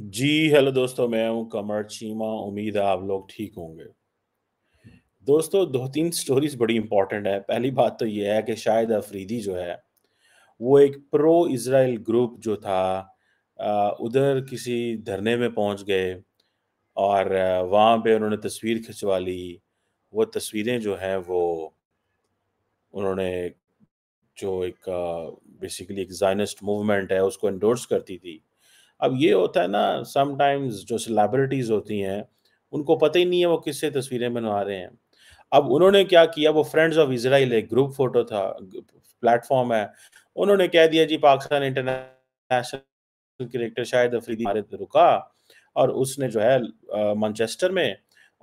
जी hello दोस्तों मैं हूं कमर चीमा उम्मीद है आप लोग ठीक होंगे दोस्तों दो तीन स्टोरीज बड़ी इंपॉर्टेंट है पहली बात तो यह है कि शायद अफरीदी जो है वो एक प्रो इसराइल ग्रुप जो था उधर किसी धरने में पहुंच गए और वहाँ पे उन्होंने तस्वीर खिंचवा ली वो तस्वीरें जो हैं वो उन्होंने जो एक बेसिकली एक जाइनिस्ट मूवमेंट है उसको इंडोर्स करती थी अब ये होता है ना समटाइम्स जो सेलेब्रिटीज होती हैं उनको पता ही नहीं है वो किससे तस्वीरें बनवा रहे हैं अब उन्होंने क्या किया वो फ्रेंड्स ऑफ इसराइल एक ग्रुप फोटो था प्लेटफॉर्म है उन्होंने कह दिया जी पाकिस्तान इंटरनेशनल क्रिकेटर शायद अफरीदी हमारे रुका और उसने जो है मैनचेस्टर में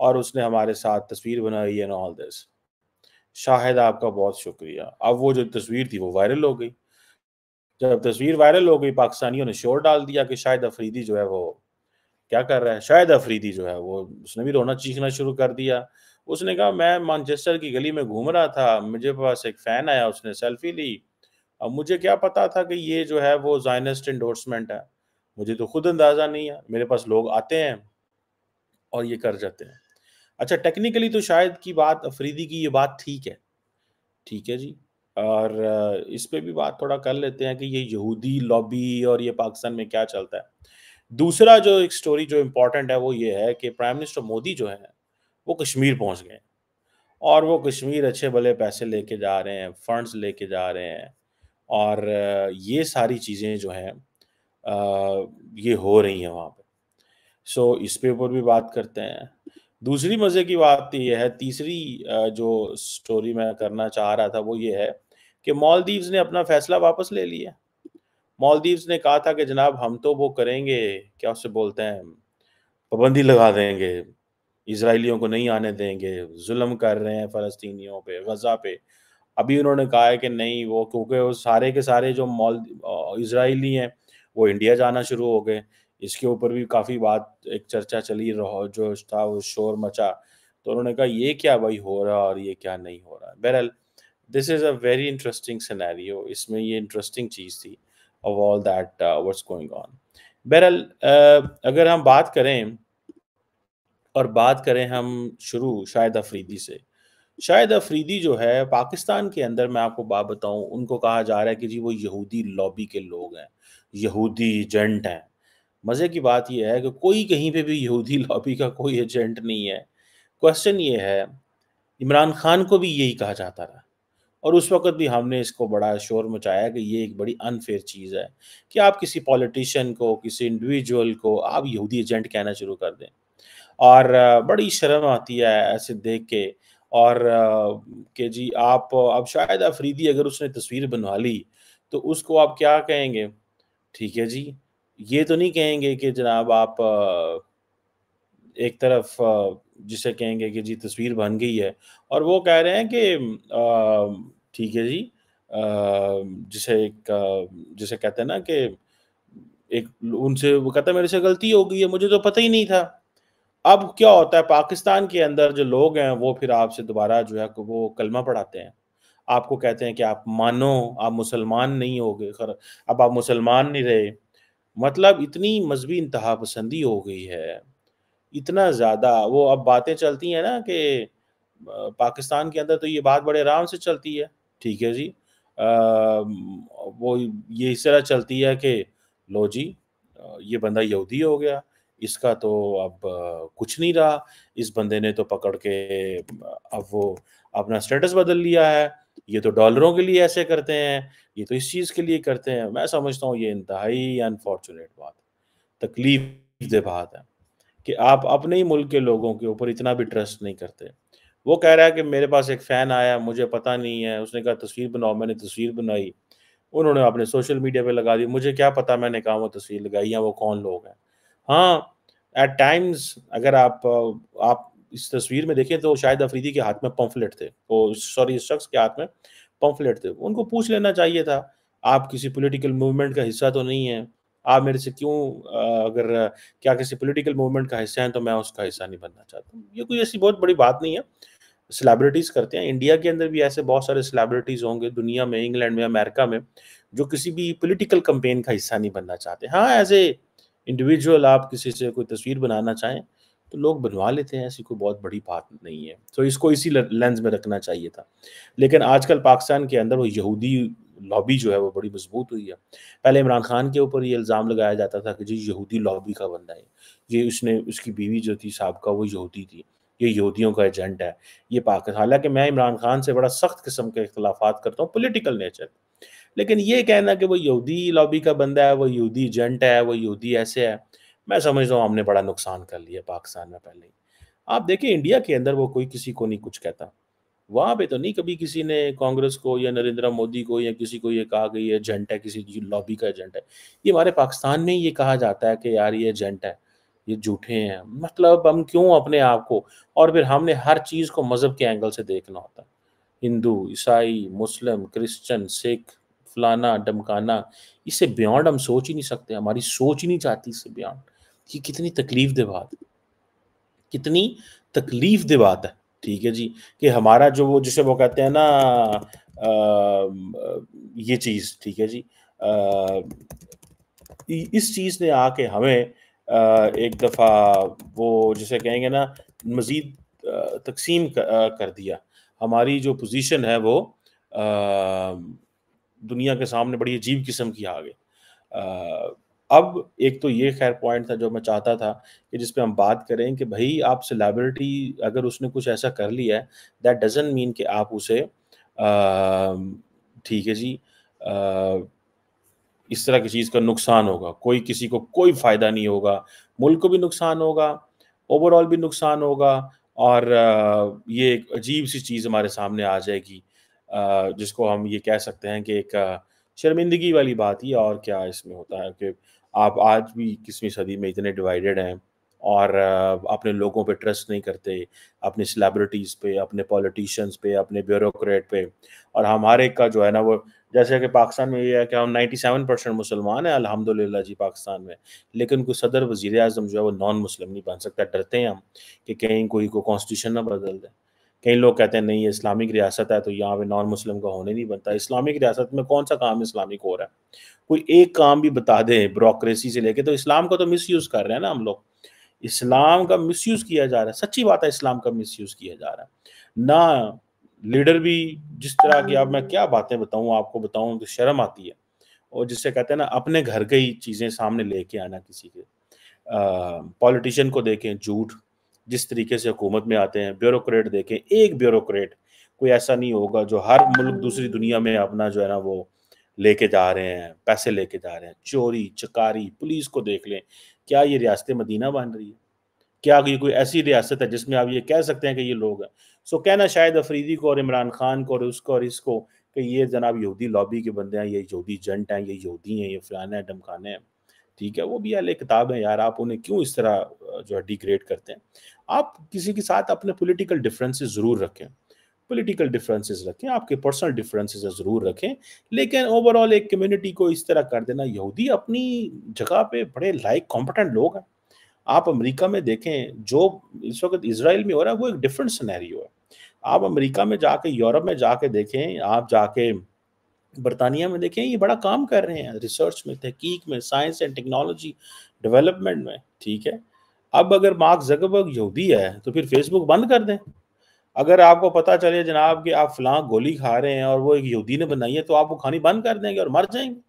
और उसने हमारे साथ तस्वीर बनाई एंड ऑल दिस शाहिद आपका बहुत शुक्रिया अब वो जो तस्वीर थी वो वायरल हो गई जब तस्वीर वायरल हो गई पाकिस्तानियों ने शोर डाल दिया कि शायद अफरीदी जो है वो क्या कर रहा है शायद अफरीदी जो है वो उसने भी रोना चीखना शुरू कर दिया उसने कहा मैं मानचेस्टर की गली में घूम रहा था मुझे पास एक फ़ैन आया उसने सेल्फी ली अब मुझे क्या पता था कि ये जो है वो जाइनस्ट इंडोर्समेंट है मुझे तो खुद अंदाज़ा नहीं है मेरे पास लोग आते हैं और ये कर जाते हैं अच्छा टेक्निकली तो शायद की बात अफरीदी की ये बात ठीक है ठीक है जी और इस पर भी बात थोड़ा कर लेते हैं कि ये यहूदी लॉबी और ये पाकिस्तान में क्या चलता है दूसरा जो एक स्टोरी जो इम्पोर्टेंट है वो ये है कि प्राइम मिनिस्टर मोदी जो है वो कश्मीर पहुंच गए और वो कश्मीर अच्छे भले पैसे लेके जा रहे हैं फंड्स लेके जा रहे हैं और ये सारी चीज़ें जो हैं ये हो रही हैं वहाँ पर सो इस पे ऊपर भी बात करते हैं दूसरी मज़े की बात यह है तीसरी जो स्टोरी मैं करना चाह रहा था वो ये है कि मालदीव्स ने अपना फैसला वापस ले लिया मालदीव्स ने कहा था कि जनाब हम तो वो करेंगे क्या उससे बोलते हैं पाबंदी लगा देंगे इसराइलियों को नहीं आने देंगे जुल्म कर रहे हैं फ़लस्तीनियों पे गज़ा पे अभी उन्होंने कहा है कि नहीं वो क्योंकि वो सारे के सारे जो मॉल इसराइली हैं वो इंडिया जाना शुरू हो गए इसके ऊपर भी काफ़ी बात एक चर्चा चली रहो जो था वो शोर मचा तो उन्होंने कहा ये क्या भाई हो रहा और ये क्या नहीं हो रहा बहरहाल this is a very interesting scenario इसमें ये इंटरेस्टिंग चीज़ थी of all that what's going on बहरहाल uh, अगर हम बात करें और बात करें हम शुरू शाहिद अफरीदी से शायद अफरीदी जो है पाकिस्तान के अंदर मैं आपको बात बताऊं उनको कहा जा रहा है कि जी वो यहूदी लॉबी के लोग हैं यहूदी एजेंट हैं मज़े की बात यह है कि कोई कहीं पे भी यहूदी लॉबी का कोई एजेंट नहीं है क्वेश्चन ये है इमरान खान को भी यही कहा जाता रहा और उस वक्त भी हमने इसको बड़ा शोर मचाया कि ये एक बड़ी अनफेयर चीज़ है कि आप किसी पॉलिटिशियन को किसी इंडिविजुअल को आप यहूदी एजेंट कहना शुरू कर दें और बड़ी शर्म आती है ऐसे देख के और कि जी आप अब शायद अफरीदी अगर उसने तस्वीर बनवा ली तो उसको आप क्या कहेंगे ठीक है जी ये तो नहीं कहेंगे कि जनाब आप एक तरफ जिसे कहेंगे कि जी तस्वीर बन गई है और वो कह रहे हैं कि ठीक है जी आ, जिसे एक जिसे कहते हैं ना कि एक उनसे वो कहता है मेरे से गलती हो गई है मुझे तो पता ही नहीं था अब क्या होता है पाकिस्तान के अंदर जो लोग हैं वो फिर आपसे दोबारा जो है वो कलमा पढ़ाते हैं आपको कहते हैं कि आप मानो आप मुसलमान नहीं हो गए खर अब आप मुसलमान नहीं रहे मतलब इतनी मजहबी इंतहा पसंदी हो गई है इतना ज़्यादा वो अब बातें चलती हैं ना कि पाकिस्तान के अंदर तो ये बात बड़े आराम से चलती है ठीक है जी आ, वो ये इस तरह चलती है कि लो जी ये बंदा यहूदी हो गया इसका तो अब कुछ नहीं रहा इस बंदे ने तो पकड़ के अब वो अपना स्टेटस बदल लिया है ये तो डॉलरों के लिए ऐसे करते हैं ये तो इस चीज़ के लिए करते हैं मैं समझता हूँ ये इंतहाई अनफॉर्चुनेट बात तकलीफ दे बात है कि आप अपने ही मुल्क के लोगों के ऊपर इतना भी ट्रस्ट नहीं करते वो कह रहा है कि मेरे पास एक फ़ैन आया मुझे पता नहीं है उसने कहा तस्वीर बनाओ मैंने तस्वीर बनाई उन्होंने अपने सोशल मीडिया पे लगा दी मुझे क्या पता मैंने कहा वो तस्वीर लगाई या वो कौन लोग हैं हाँ एट टाइम्स अगर आप आप इस तस्वीर में देखें तो शायद अफरीदी के हाथ में पंफलेट थे वो सॉरी इस शख्स के हाथ में पंफलेट थे उनको पूछ लेना चाहिए था आप किसी पोलिटिकल मूवमेंट का हिस्सा तो नहीं है आप मेरे से क्यों अगर क्या किसी पोलिटिकल मूवमेंट का हिस्सा है तो मैं उसका हिस्सा नहीं बनना चाहता ये कोई ऐसी बहुत बड़ी बात नहीं है सेलेब्रिटीज़ करते हैं इंडिया के अंदर भी ऐसे बहुत सारे सेलेब्रिटीज़ होंगे दुनिया में इंग्लैंड में अमेरिका में जो किसी भी पोलिटिकल कंपेन का हिस्सा नहीं बनना चाहते हाँ एज ए इंडिविजुअल आप किसी से कोई तस्वीर बनाना चाहें तो लोग बनवा लेते हैं ऐसी कोई बहुत बड़ी बात नहीं है तो इसको इसी लेंस में रखना चाहिए था लेकिन आजकल पाकिस्तान के अंदर वो यहूदी लॉबी जो है वो बड़ी मजबूत हुई है पहले इमरान खान के ऊपर ये इल्ज़ाम लगाया जाता था कि जी यहूदी लॉबी का बंदा है ये उसने उसकी बीवी जो थी साहब का वो यहूदी थी ये यहूदियों का एजेंट है ये पाकिस्तान हालांकि मैं इमरान खान से बड़ा सख्त किस्म के अख्तिलाफ़ा करता हूँ पोलिटिकल नेचर लेकिन ये कहना कि वो यहूदी लॉबी का बंदा है वो यहूदी एजेंट है वो यहूदी ऐसे है मैं समझता हूँ हमने बड़ा नुकसान कर लिया पाकिस्तान में पहले ही आप देखें इंडिया के अंदर वो कोई किसी को नहीं कुछ कहता वहां पे तो नहीं कभी किसी ने कांग्रेस को या नरेंद्र मोदी को या किसी को ये कहा कि ये एजेंट है किसी लॉबी का एजेंट है ये हमारे पाकिस्तान में ये कहा जाता है कि यार ये एजेंट है ये झूठे हैं मतलब हम क्यों अपने आप को और फिर हमने हर चीज़ को मज़हब के एंगल से देखना होता है हिंदू ईसाई मुस्लिम क्रिश्चन सिख फलाना डमकाना इससे बियॉन्ड हम सोच ही नहीं सकते हमारी सोच ही नहीं चाहती इससे बियॉन्ड कि कितनी तकलीफ दे बात कितनी तकलीफ दे बात है ठीक है जी कि हमारा जो वो जिसे वो कहते हैं ना आ, ये चीज़ ठीक है जी आ, इस चीज़ ने आके हमें आ, एक दफ़ा वो जिसे कहेंगे ना मज़ीद तकसीम कर, कर दिया हमारी जो पोजीशन है वो दुनिया के सामने बड़ी अजीब किस्म की आ गई अब एक तो ये खैर पॉइंट था जो मैं चाहता था कि जिस पे हम बात करें कि भाई आप सेलेब्रिटी अगर उसने कुछ ऐसा कर लिया है दैट डजेंट मीन कि आप उसे ठीक है जी आ, इस तरह की चीज़ का नुकसान होगा कोई किसी को कोई फ़ायदा नहीं होगा मुल्क को भी नुकसान होगा ओवरऑल भी नुकसान होगा और ये एक अजीब सी चीज़ हमारे सामने आ जाएगी जिसको हम ये कह सकते हैं कि एक शर्मिंदगी वाली बात ही और क्या इसमें होता है कि आप आज भी इक्कीसवीं सदी में इतने डिवाइडेड हैं और अपने लोगों पे ट्रस्ट नहीं करते अपने सेलिब्रिटीज़ पे अपने पॉलिटिशियंस पे अपने ब्यूरोक्रेट पे और हमारे का जो है ना वो जैसे कि पाकिस्तान में ये है कि हम 97 परसेंट मुसलमान हैं अल्हम्दुलिल्लाह जी पाकिस्तान में लेकिन कोई सदर वजीर अजम जो है वो नॉन मुस्लिम नहीं बन सकता डरते हैं हम कि कहीं कोई को कॉन्स्टिट्यूशन ना बदल दें कई लोग कहते हैं नहीं ये इस्लामिक रियासत है तो यहाँ पे नॉन मुस्लिम का होने नहीं बनता इस्लामिक रियासत में कौन सा काम इस्लामिक हो रहा है कोई एक काम भी बता दें ब्रोक्रेसी से लेके तो इस्लाम का तो मिस कर रहे हैं ना हम लोग इस्लाम का मिस किया जा रहा है सच्ची बात है इस्लाम का मिस किया जा रहा है ना लीडर भी जिस तरह की अब मैं क्या बातें बताऊँ आपको बताऊँ तो शर्म आती है और जिससे कहते हैं ना अपने घर के ही चीज़ें सामने लेके आना किसी के पॉलिटिशियन को देखें झूठ जिस तरीके से हुकूमत में आते हैं ब्यूरोक्रेट देखें एक ब्यूरोक्रेट कोई ऐसा नहीं होगा जो हर मुल्क दूसरी दुनिया में अपना जो है ना वो लेके जा रहे हैं पैसे लेके जा रहे हैं चोरी चकारी पुलिस को देख लें क्या ये रियासत मदीना बन रही है क्या ये कोई ऐसी रियासत है जिसमें आप ये कह सकते हैं कि ये लोग हैं सो कहना शायद अफरीदी को और इमरान खान को और उसको और इसको कि ये जनाब यहूदी लॉबी के बंदे हैं ये यहूदी जेंट हैं ये यहूदी हैं ये फलाने हैं डमखाने हैं ठीक है वो भी अहले किताब है यार आप उन्हें क्यों इस तरह जो है डिग्रेड करते हैं आप किसी के साथ अपने पॉलिटिकल डिफरेंसेस ज़रूर रखें पॉलिटिकल डिफरेंसेस रखें आपके पर्सनल डिफरेंसेस ज़रूर रखें लेकिन ओवरऑल एक कम्युनिटी को इस तरह कर देना यहूदी अपनी जगह पे बड़े लाइक कॉम्पिटेंट लोग हैं आप अमेरिका में देखें जो इस वक्त इसराइल में हो रहा है वो एक डिफरेंट सिनेरियो है आप अमेरिका में जाके यूरोप में जाके देखें आप जाके बरतानिया में देखें ये बड़ा काम कर रहे हैं रिसर्च में तहकीक में साइंस एंड टेक्नोलॉजी डेवलपमेंट में ठीक है अब अगर मार्क जगबर्ग यहूदी है तो फिर फेसबुक बंद कर दें अगर आपको पता चले जनाब कि आप फलां गोली खा रहे हैं और वो एक यहूदी ने बनाई है तो आप वो खानी बंद कर देंगे और मर जाएंगे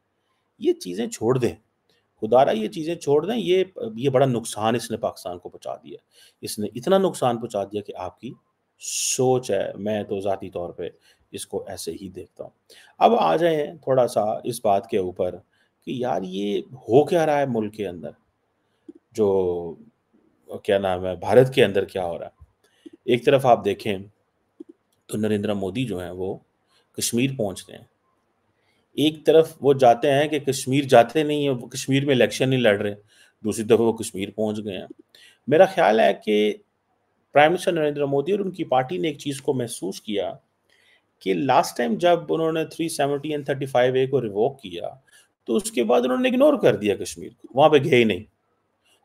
ये चीज़ें छोड़ दें खुदारा ये चीज़ें छोड़ दें ये ये बड़ा नुकसान इसने पाकिस्तान को पहुँचा दिया इसने इतना नुकसान पहुँचा दिया कि आपकी सोच है मैं तो ज़ाती तौर पर इसको ऐसे ही देखता हूँ अब आ जाए थोड़ा सा इस बात के ऊपर कि यार ये हो क्या रहा है मुल्क के अंदर जो क्या नाम है भारत के अंदर क्या हो रहा है एक तरफ आप देखें तो नरेंद्र मोदी जो हैं वो कश्मीर पहुंच रहे हैं एक तरफ वो जाते हैं कि कश्मीर जाते नहीं है कश्मीर में इलेक्शन नहीं लड़ रहे दूसरी तरफ वो कश्मीर पहुंच गए हैं मेरा ख्याल है कि प्राइम मिनिस्टर नरेंद्र मोदी और उनकी पार्टी ने एक चीज़ को महसूस किया कि लास्ट टाइम जब उन्होंने three seventy and thirty five A को रिवोक किया तो उसके बाद उन्होंने इग्नोर कर दिया कश्मीर को वहाँ पर गए ही नहीं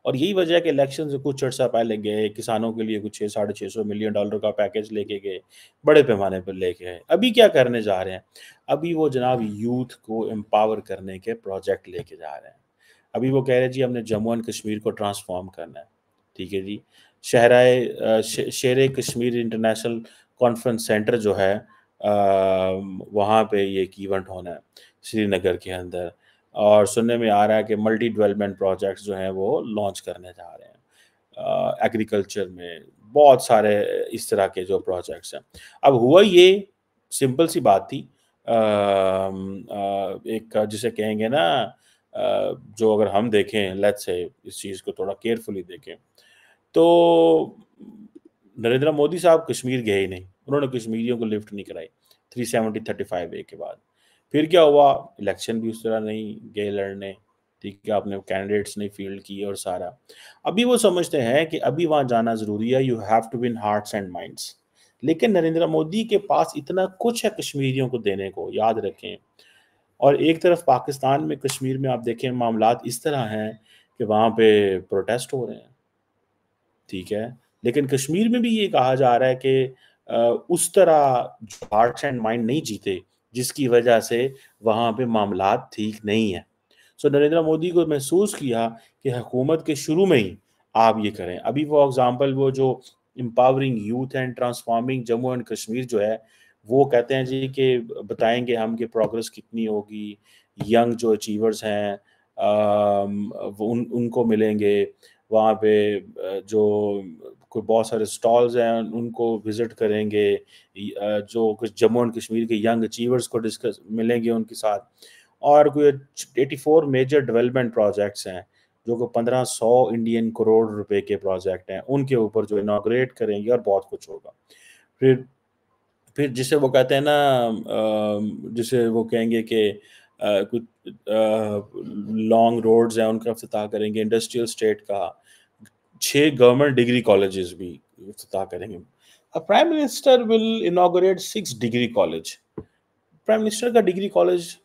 और यही वजह है कि इलेक्शन से कुछ चर्चा पहले गए किसानों के लिए कुछ छः साढ़े छः सौ मिलियन डॉलर का पैकेज लेके गए बड़े पैमाने पर लेके गए अभी क्या करने जा रहे हैं अभी वो जनाब यूथ को एम्पावर करने के प्रोजेक्ट लेके जा रहे हैं अभी वो कह रहे जी हमने जम्मू एंड कश्मीर को ट्रांसफॉर्म करना है ठीक है जी शहराए शेर कश्मीर इंटरनेशनल कॉन्फ्रेंस सेंटर जो है वहाँ पे ये एक इवेंट होना है श्रीनगर के अंदर और सुनने में आ रहा है कि मल्टी डेवलपमेंट प्रोजेक्ट्स जो हैं वो लॉन्च करने जा रहे हैं एग्रीकल्चर में बहुत सारे इस तरह के जो प्रोजेक्ट्स हैं अब हुआ ये सिंपल सी बात थी आ, आ, एक जिसे कहेंगे ना जो अगर हम देखें लेट्स से इस चीज़ को थोड़ा केयरफुली देखें तो नरेंद्र मोदी साहब कश्मीर गए ही नहीं उन्होंने कश्मीरियों को लिफ्ट नहीं कराई three seventy thirty five A के बाद फिर क्या हुआ इलेक्शन भी उस तरह नहीं गए लड़ने ठीक है आपने कैंडिडेट्स ने फील्ड की और सारा अभी वो समझते हैं कि अभी वहाँ जाना ज़रूरी है you have to win hearts and minds लेकिन नरेंद्र मोदी के पास इतना कुछ है कश्मीरियों को देने को याद रखें और एक तरफ पाकिस्तान में कश्मीर में आप देखें मामला इस तरह हैं कि वहाँ पे प्रोटेस्ट हो रहे हैं ठीक है लेकिन कश्मीर में भी ये कहा जा रहा है कि उस तरह जो हार्ट्स एंड माइंड नहीं जीते जिसकी वजह से वहाँ पे मामला ठीक नहीं है सो नरेंद्र मोदी को महसूस किया कि हुकूमत के शुरू में ही आप ये करें अभी वो एग्ज़ाम्पल वो जो empowering youth and transforming Jammu and Kashmir जो है वो कहते हैं जी कि बताएंगे हम कि प्रोग्रेस कितनी होगी यंग जो अचीवर्स हैं उन उनको मिलेंगे वहाँ पे जो कोई बहुत सारे स्टॉल्स हैं उनको विज़िट करेंगे जो कुछ जम्मू एंड कश्मीर के यंग अचीवर्स को डिस्कस मिलेंगे उनके साथ और कोई eighty four major development projects हैं जो कि पंद्रह सौ इंडियन करोड़ रुपए के प्रोजेक्ट हैं उनके ऊपर जो इनाग्रेट करेंगे और बहुत कुछ होगा फिर फिर जिसे वो कहते हैं ना जिसे वो कहेंगे कि कुछ लॉन्ग रोड्स हैं उनका अफ्ताह करेंगे इंडस्ट्रियल स्टेट का छः गवर्नमेंट डिग्री कॉलेजेस भी अफ्ताह करेंगे a prime minister will inaugurate six degree college prime minister का डिग्री कॉलेज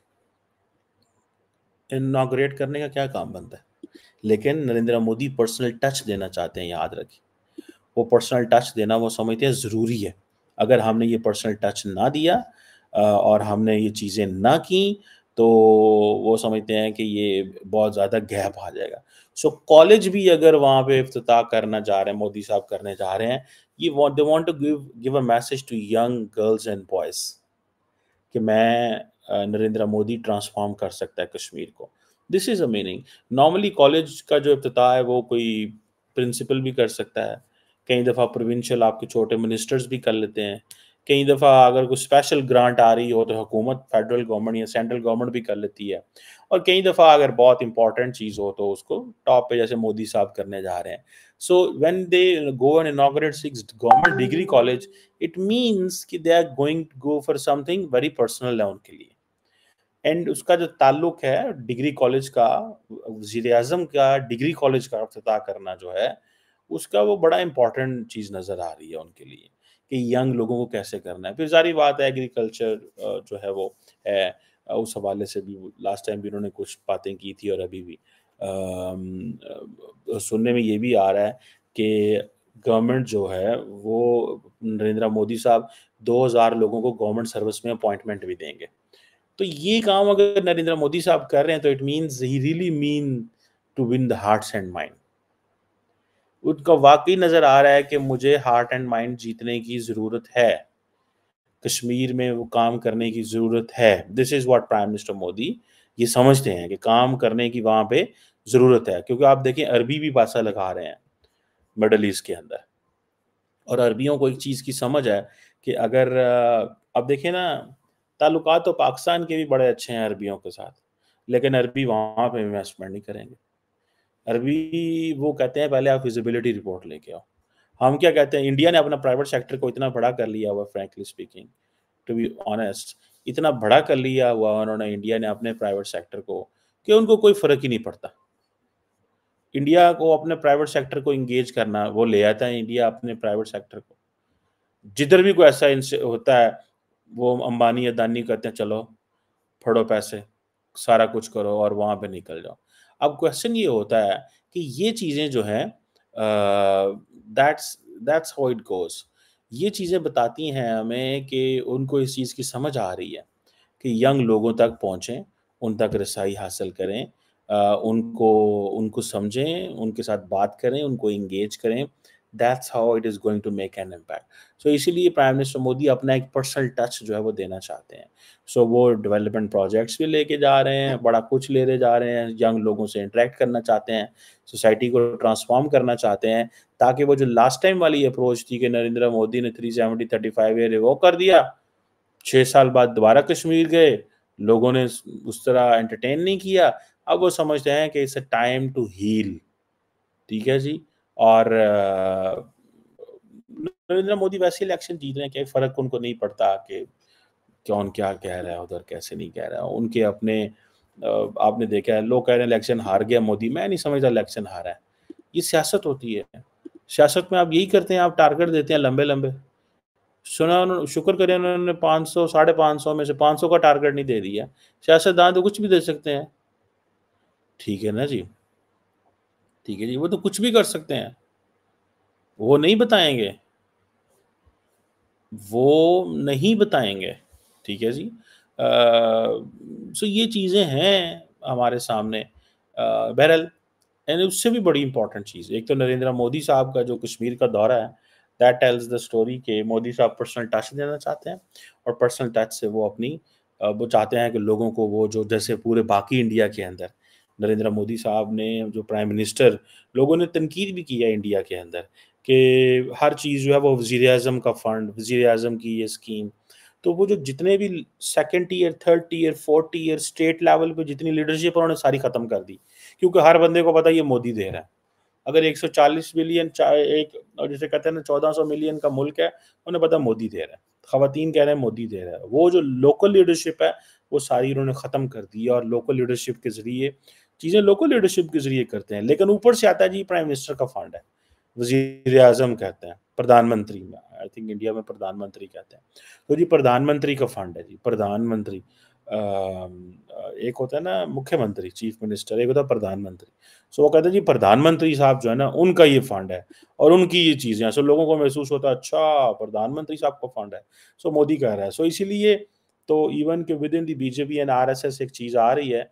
इनोग्रेट करने का क्या काम बनता है लेकिन नरेंद्र मोदी पर्सनल टच देना चाहते हैं याद रखिए वो पर्सनल टच देना वो समझते हैं ज़रूरी है अगर हमने ये पर्सनल टच ना दिया और हमने ये चीज़ें ना की तो वो समझते हैं कि ये बहुत ज़्यादा गैप आ जाएगा सो so, कॉलेज भी अगर वहां पे इफ्तः करना चाह रहे हैं मोदी साहब करने जा रहे हैं ये they want to give give a message to young girls and boys कि मैं नरेंद्र मोदी ट्रांसफॉर्म कर सकता है कश्मीर को this is a meaning normally college का जो अफ्ताह है वो कोई प्रिंसिपल भी कर सकता है कई दफ़ा प्रोविंशियल आपके छोटे मिनिस्टर्स भी कर लेते हैं कई दफ़ा अगर कुछ स्पेशल ग्रांट आ रही हो तो हुकूमत फेडरल गवर्नमेंट या सेंट्रल गवर्नमेंट भी कर लेती है और कई दफ़ा अगर बहुत इंपॉर्टेंट चीज़ हो तो उसको टॉप पे जैसे मोदी साहब करने जा रहे हैं so when they go and inaugurate six government degree college it means कि they are going to go for something very personal है उनके लिए एंड उसका जो ताल्लुक है डिग्री कॉलेज का वजीर अजम का डिग्री कॉलेज का अफ्ताह करना जो है उसका वो बड़ा इंपॉर्टेंट चीज़ नज़र आ रही है उनके लिए कि यंग लोगों को कैसे करना है फिर जारी बात है एग्रीकल्चर जो है वो है उस हवाले से भी लास्ट टाइम भी उन्होंने कुछ बातें की थी और अभी भी आ, सुनने में ये भी आ रहा है कि गवर्नमेंट जो है वो नरेंद्र मोदी साहब 2000 लोगों को गवर्नमेंट सर्विस में अपॉइंटमेंट भी देंगे तो ये काम अगर नरेंद्र मोदी साहब कर रहे हैं तो it means he really mean to win the hearts and mind उनका वाकई नज़र आ रहा है कि मुझे हार्ट एंड माइंड जीतने की ज़रूरत है कश्मीर में वो काम करने की ज़रूरत है this is what prime minister Modi ये समझते हैं कि काम करने की वहां पे ज़रूरत है क्योंकि आप देखें अरबी भी पासा लगा रहे हैं मिडल ईस्ट के अंदर और अरबियों को एक चीज़ की समझ है कि अगर अब देखें ना ताल्लुकात तो पाकिस्तान के भी बड़े अच्छे हैं अरबियों के साथ लेकिन अरबी वहाँ पे इन्वेस्टमेंट नहीं करेंगे अरबी वो कहते हैं पहले आप फिजिबिलिटी रिपोर्ट लेके आओ हम क्या कहते हैं इंडिया ने अपना प्राइवेट सेक्टर को इतना बड़ा कर लिया हुआ frankly speaking to be honest इतना बड़ा कर लिया हुआ उन्होंने इंडिया ने अपने प्राइवेट सेक्टर को कि उनको कोई फर्क ही नहीं पड़ता इंडिया को अपने प्राइवेट सेक्टर को इंगेज करना वो ले आता है इंडिया अपने प्राइवेट सेक्टर को जिधर भी कोई ऐसा होता है वो अंबानी अदानी कहते हैं चलो फड़ो पैसे सारा कुछ करो और वहां पे निकल जाओ अब क्वेश्चन ये होता है कि ये चीज़ें जो हैं that's that's how it goes ये चीज़ें बताती हैं हमें कि उनको इस चीज़ की समझ आ रही है कि यंग लोगों तक पहुँचें उन तक रसाई हासिल करें आ, उनको उनको समझें उनके साथ बात करें उनको इंगेज करें that's how it is going to make an impact so इसीलिए प्राइम मिनिस्टर मोदी अपना एक पर्सनल टच जो है वो देना चाहते हैं सो so, वो डेवलपमेंट प्रोजेक्ट्स भी लेके जा रहे हैं बड़ा कुछ ले रहे जा रहे हैं यंग लोगों से इंटरेक्ट करना चाहते हैं सोसाइटी को ट्रांसफॉर्म करना चाहते हैं ताकि वो जो लास्ट टाइम वाली अप्रोच थी कि नरेंद्र मोदी ने थ्री सेवेंटी थर्टी फाइव ये रिवो कर दिया छः साल बाद दोबारा कश्मीर गए लोगों ने उस तरह एंटरटेन नहीं किया अब वो समझते हैं कि it's a time to heal ठीक है जी और नरेंद्र मोदी वैसे इलेक्शन जीत रहे हैं क्या फर्क उनको नहीं पड़ता कि कौन क्या कह रहा है उधर कैसे नहीं कह रहा है उनके अपने आपने देखा है लोग कह रहे हैं इलेक्शन हार गया मोदी मैं नहीं समझता इलेक्शन हारा है ये सियासत होती है सियासत में आप यही करते हैं आप टारगेट देते हैं लंबे लंबे सुना उन्होंने शुक्र करें उन्होंने पाँच सौ साढ़े पाँच सौ में से पाँच सौ का टारगेट नहीं दे दिया सियासतदान तो कुछ भी दे सकते हैं ठीक है ना जी ठीक है जी वो तो कुछ भी कर सकते हैं वो नहीं बताएंगे वो नहीं बताएंगे ठीक है जी आ, सो ये चीज़ें हैं हमारे सामने बहरहल एंड उससे भी बड़ी इंपॉर्टेंट चीज़ एक तो नरेंद्र मोदी साहब का जो कश्मीर का दौरा है दैट टेल्स द स्टोरी के मोदी साहब पर्सनल टच देना चाहते हैं और पर्सनल टच से वो अपनी वो चाहते हैं कि लोगों को वो जो जैसे पूरे बाकी इंडिया के अंदर नरेंद्र मोदी साहब ने जो प्राइम मिनिस्टर लोगों ने तनकीद भी की है इंडिया के अंदर कि हर चीज़ जो है वो वज़ी अजम का फ़ंड वज़ी अजम की ये स्कीम तो वो जो जितने भी second year third year fourth year state level पे जितनी लीडरशिप है उन्होंने सारी ख़त्म कर दी क्योंकि हर बंदे को पता ये मोदी दे रहा है अगर 140 मिलियन एक जैसे कहते हैं ना 1400 मिलियन का मुल्क है उन्हें पता मोदी दे रहा है खातन कह रहे हैं मोदी दे रहा है वो जो लोकल लीडरशिप है वो सारी उन्होंने ख़त्म कर दी और लोकल लीडरशिप के ज़रिए चीज़ें लोकल लीडरशिप के जरिए करते हैं लेकिन ऊपर से आता है जी प्राइम मिनिस्टर का फंड है वजीर अजम कहते हैं प्रधानमंत्री में आई थिंक इंडिया में प्रधानमंत्री कहते हैं तो जी प्रधानमंत्री का फंड है जी प्रधानमंत्री एक होता है ना मुख्यमंत्री चीफ मिनिस्टर एक होता है प्रधानमंत्री सो वो कहते हैं जी प्रधानमंत्री साहब जो है ना उनका ये फंड है और उनकी ये चीज़ें सो लोगों को महसूस होता है अच्छा प्रधानमंत्री साहब का फंड है सो मोदी कह रहा है सो इसीलिए तो इवन के within the BJP and S एक चीज़ आ रही है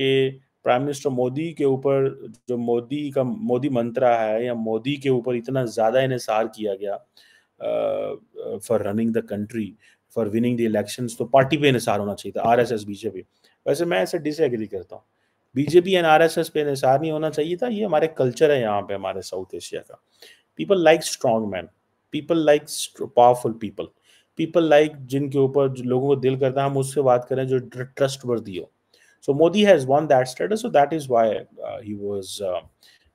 कि प्राइम मिनिस्टर मोदी के ऊपर जो मोदी का मोदी मंत्रा है या मोदी के ऊपर इतना ज़्यादा इन्हें किया गया for running the country for winning the elections तो पार्टी पे इन्हें होना चाहिए था आरएसएस बीजेपी वैसे मैं ऐसे डिसएग्री करता हूँ BJP and R S S पे इन्हें नहीं होना चाहिए था ये हमारे कल्चर है यहाँ पे हमारे साउथ एशिया का people like strong man people like powerful people people like जिनके ऊपर लोगों को दिल करता है हम उससे बात करें जो ट्रस्ट वर्दी हो So Modi has won that status. So that is why uh, he was uh,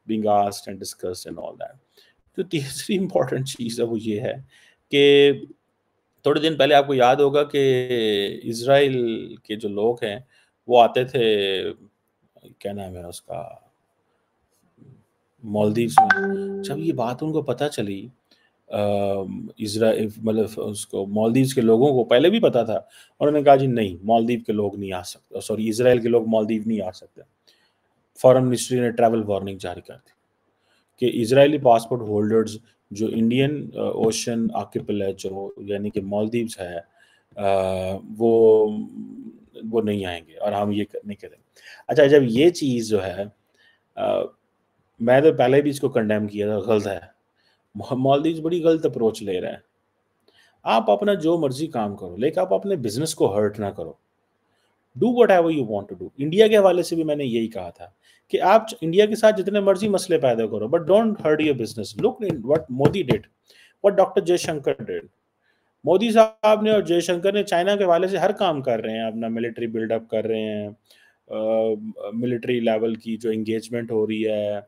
being asked and discussed and all that. जो तीसरी इम्पॉर्टेंट चीज़ है वो ये है कि थोड़े दिन पहले आपको याद होगा कि इसराइल के जो लोग हैं वो आते थे क्या नाम है उसका मालदीव जब ये बात उनको पता चली इसरा मतलब उसको मालदीव के लोगों को पहले भी पता था और उन्होंने कहा जी नहीं मालदीव के लोग नहीं आ सकते सॉरी इसराइल के लोग मालदीव नहीं आ सकते फॉरेन मिनिस्ट्री ने ट्रैवल वार्निंग जारी कर दी कि इसराइली पासपोर्ट होल्डर्स जो इंडियन ओशन आकिपल है जो यानी कि मालदीव है वो वो नहीं आएंगे और हम ये नहीं करेंगे अच्छा जब ये चीज़ जो है आ, मैं तो पहले भी इसको कंडेम किया था गलत है मालदीव बड़ी गलत अप्रोच ले रहा है आप अपना जो मर्जी काम करो लेकिन आप अपने बिजनेस को हर्ट ना करो do whatever you want to do India के हवाले से भी मैंने यही कहा था कि आप इंडिया के साथ जितने मर्जी मसले पैदा करो but don't hurt your business look what Modi did what doctor Jaishankar did Modi साहब ने और जयशंकर ने चाइना के हवाले से हर काम कर रहे हैं अपना मिलिट्री बिल्डअप कर रहे हैं मिलिट्री लेवल की जो इंगेजमेंट हो रही है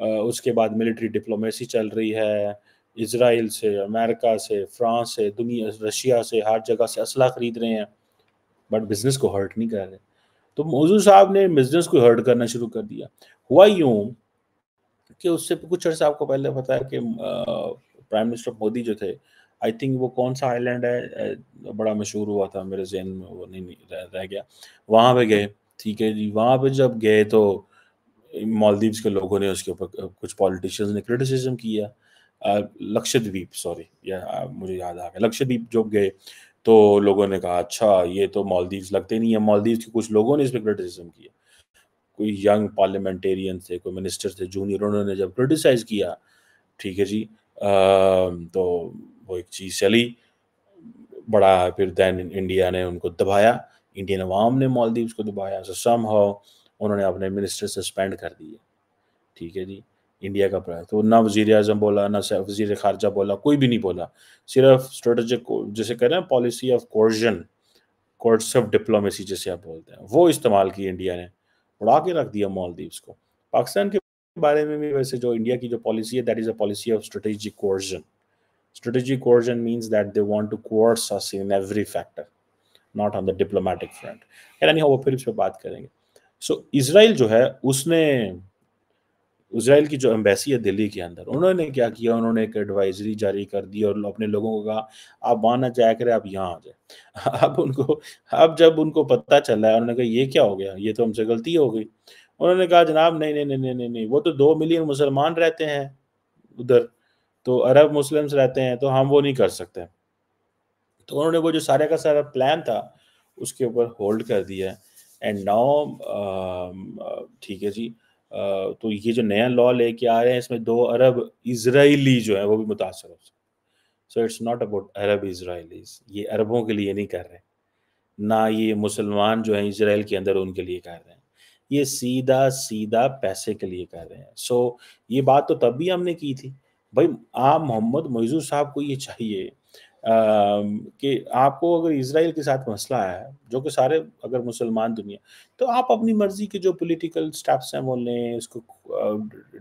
उसके बाद मिलिट्री डिप्लोमेसी चल रही है इसराइल से अमेरिका से फ्रांस से दुनिया रशिया से हर जगह से असला ख़रीद रहे हैं बट बिज़नेस को हर्ट नहीं कर रहे तो मौजू साहब ने बिज़नेस को हर्ट करना शुरू कर दिया हुआ यू कि उससे कुछ अर्सा आपको पहले पता है कि प्राइम मिनिस्टर मोदी जो थे आई थिंक वो कौन सा आइलैंड है बड़ा मशहूर हुआ था मेरे जहन में वो नहीं, नहीं रह, रह गया वहाँ पे गए ठीक है जी वहाँ पे जब गए तो मालदीव्स के लोगों ने उसके ऊपर कुछ पॉलिटिशियंस ने क्रिटिसिज्म किया लक्षद्वीप सॉरी या मुझे याद आ गया लक्षद्वीप जब गए तो लोगों ने कहा अच्छा ये तो मालदीव्स लगते नहीं है मालदीव्स के कुछ लोगों ने इस पर क्रिटिसिज्म किया कोई यंग पार्लियामेंटेरियन थे कोई मिनिस्टर थे जूनियर उन्होंने जब क्रिटिसाइज़ किया ठीक है जी आ, तो वो एक चीज़ चली बड़ा फिर दैन इंडिया ने उनको दबाया इंडियन अवाम ने मालदीव्स को दबाया सो सम हाउ उन्होंने अपने मिनिस्टर सस्पेंड कर दिए ठीक है जी इंडिया का प्रयास तो ना वजीर अजम बोला ना वजीर खारजा बोला कोई भी नहीं बोला सिर्फ स्ट्रेटजिक जैसे कह रहे हैं policy of coercion of diplomacy जैसे आप बोलते हैं वो इस्तेमाल की इंडिया ने उड़ा के रख दिया मालदीव्स को पाकिस्तान के बारे में भी वैसे जो इंडिया की जो पॉलिसी है that is a policy of strategic coercion strategic coercion means दैट they want to coerce us in every factor not on the diplomatic front and वो फिर उस पर बात करेंगे सो इसराइल जो है उसने इसराइल की जो एम्बेसी है दिल्ली के अंदर उन्होंने क्या किया उन्होंने एक एडवाइजरी जारी कर दी और अपने लोगों को कहा आप वहां ना जाया करें आप यहाँ आ जाए अब उनको अब जब उनको पता चला है उन्होंने कहा ये क्या हो गया ये तो हमसे गलती हो गई उन्होंने कहा जनाब नहीं नहीं नहीं नहीं नहीं नहीं वो तो दो मिलियन मुसलमान रहते हैं उधर तो अरब मुस्लिम्स रहते हैं तो हम वो नहीं कर सकते तो उन्होंने वो जो सारे का सारा प्लान था उसके ऊपर होल्ड कर दिया है एंड नाउ um, uh, ठीक है जी आ, uh, तो ये जो नया लॉ लेके आ रहे हैं इसमें दो अरब इसराइली जो है वो भी मुतासर हो सकते so it's not about Arab Israelis ये अरबों के लिए नहीं कर रहे ना ये मुसलमान जो हैं इसराइल के अंदर उनके लिए कर रहे हैं ये सीधा सीधा पैसे के लिए कर रहे हैं सो so, ये बात तो तब भी हमने की थी भाई आप मोहम्मद मौजू साहब को ये चाहिए कि आपको अगर इसराइल के साथ मसला है जो कि सारे अगर मुसलमान दुनिया तो आप अपनी मर्जी के जो पॉलिटिकल स्टेप्स हैं वो लें उसको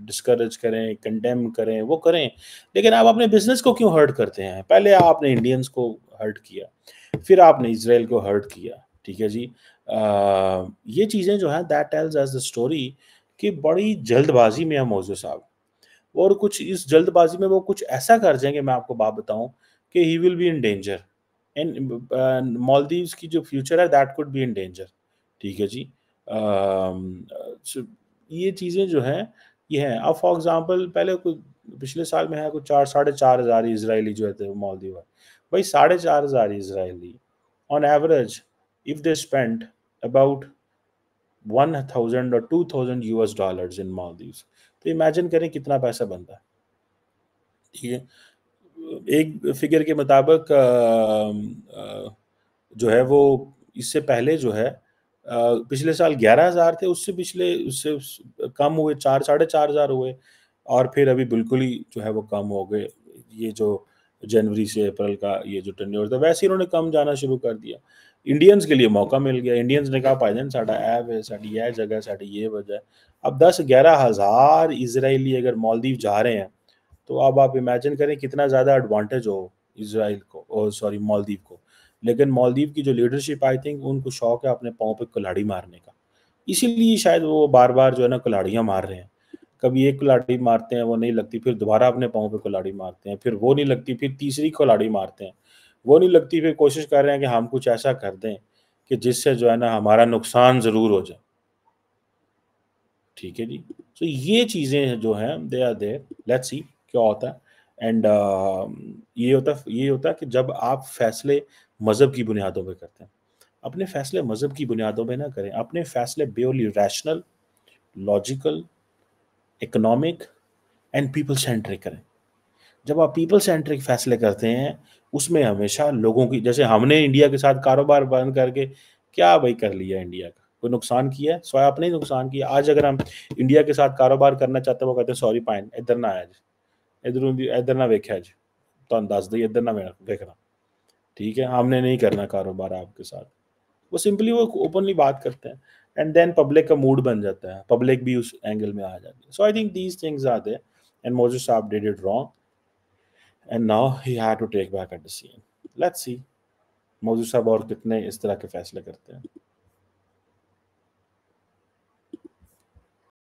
डिस्करेज करें कंडेम करें वो करें लेकिन आप अपने बिजनेस को क्यों हर्ट करते हैं पहले आपने इंडियंस को हर्ट किया फिर आपने इसराइल को हर्ट किया ठीक है जी आ, ये चीज़ें जो हैं that tells as the story कि बड़ी जल्दबाजी में है मौजू साहब और कुछ इस जल्दबाजी में वो कुछ ऐसा कर जाएंगे मैं आपको बात बताऊं कि he will be in danger and Maldives की जो फ्यूचर है that could be in danger ठीक है जी uh, ये चीज़ें जो हैं ये हैं अब फॉर एग्जांपल पहले कुछ पिछले साल में है कुछ चार साढ़े चार हज़ार इसराइली जो है मॉलदीव है भाई साढ़े चार हज़ार Israeli on average if they spend about one thousand और two thousand U S dollar in Maldives तो इमेजिन करें कितना पैसा बनता है ठीक है एक फिगर के मुताबिक जो है वो इससे पहले जो है पिछले साल ग्यारह हज़ार थे उससे पिछले उससे कम हुए चार साढ़े चार हज़ार हुए और फिर अभी बिल्कुल ही जो है वो कम हो गए ये जो जनवरी से अप्रैल का ये जो टर्नओवर था वैसे उन्होंने कम जाना शुरू कर दिया इंडियंस के लिए मौका मिल गया इंडियंस ने कहा भाईजान साडा ऐप है साड़ी यह जगह साड़ी ये वजह अब दस ग्यारह हज़ार इसराइली अगर मालदीव जा रहे हैं तो अब आप इमेजिन करें कितना ज़्यादा एडवांटेज हो इसराइल को और सॉरी मालदीव को लेकिन मालदीव की जो लीडरशिप आई थिंक उनको शौक है अपने पाँव पर कुल्हाड़ी मारने का इसीलिए शायद वो बार बार जो है ना कुल्हाड़ियाँ मार रहे हैं कभी एक कुल्हाड़ी मारते हैं वो नहीं लगती फिर दोबारा अपने पाँव पे कुल्हाड़ी मारते हैं फिर वो नहीं लगती फिर तीसरी कुल्हाड़ी मारते हैं वो नहीं लगती फिर कोशिश कर रहे हैं कि हम कुछ ऐसा कर दें कि जिससे जो है ना हमारा नुकसान ज़रूर हो जाए ठीक है जी तो ये चीज़ें जो हैं they are there let's see क्या होता है एंड uh, um, ये होता ये होता है कि जब आप फैसले मज़हब की बुनियादों पर करते हैं अपने फैसले मज़हब की बुनियादों पर ना करें अपने फैसले बेओली rational logical economic and people centric करें जब आप पीपल सेंट्रिक फैसले करते हैं उसमें हमेशा लोगों की जैसे हमने इंडिया के साथ कारोबार बंद करके क्या भाई कर लिया इंडिया का कोई नुकसान किया है सोया आपने नुकसान किया आज अगर हम इंडिया के साथ कारोबार करना चाहते हैं वो कहते हैं सॉरी पाइन इधर ना आया ਇਧਰੋਂ ਦੀ ਇਧਰ ਨਾ ਵੇਖਿਆ ਜੀ ਤੁਹਾਨੂੰ ਦੱਸ ਦਈ ਇਧਰ ਨਾ ਵੇਖਣਾ ठीक है हमने नहीं करना कारोबार आपके साथ वो सिंपली वो ओपनली बात करते हैं एंड देन पब्लिक का मूड बन जाता है पब्लिक भी उस एंगल में आ जाती है so I think these things are there and मोजेस साहब did it wrong and now he had to take back a decision let's see मोजेस साहब और कितने इस तरह के फैसले करते हैं